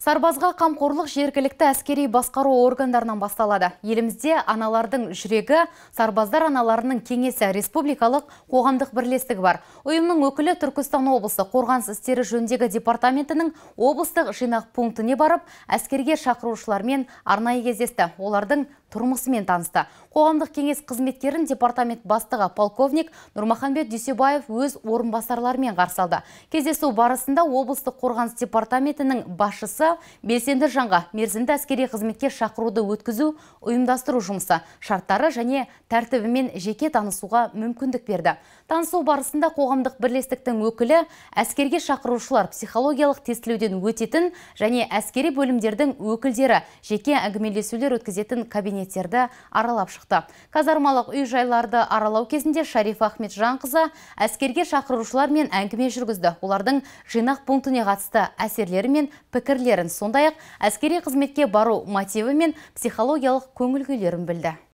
Сарбазға қамқорлық жергілікті әскери басқару органдарынан басталады. Елімізде аналардың жүрегі Сарбаздар аналарының кеңесі республикалық қоғамдық бірлестігі бар. Ойымның өкілі Түркістан облысы қорғаныс істері жөндегі департаментінің облыстық жинақ пунктіне барып, әскерге шақырушылармен арнайы кездесті. Олардың тұрмысымен танысты қоғамдық кеңес қызметкерін департамент бастығы полковник нұрмаханбет Дүсебаев өз орынбасарларымен қарсы алды кездесу барысында облыстық қорғаныс департаментінің басшысы белсенді жанға мерзімді әскери қызметке шақыруды өткізу ұйымдастыру жұмысы шарттары және тәртібімен жеке танысуға мүмкіндік берді танысу барысында қоғамдық бірлестіктің өкілі әскерге шақырушылар психологиялық тестілеуден өтетін және әскери бөлімдердің өкілдері жеке әңгімелесулер өткізетін кабинет кабинеттерді аралап шықты казармалық үй жайларды аралау кезінде шариф ахметжанқызы әскерге шақырушылармен әңгіме жүргізді олардың жинақ пунктіне қатысты әсерлері мен пікірлерін сондай ақ әскери қызметке бару мотиві мен психологиялық көңіл күйлерін білді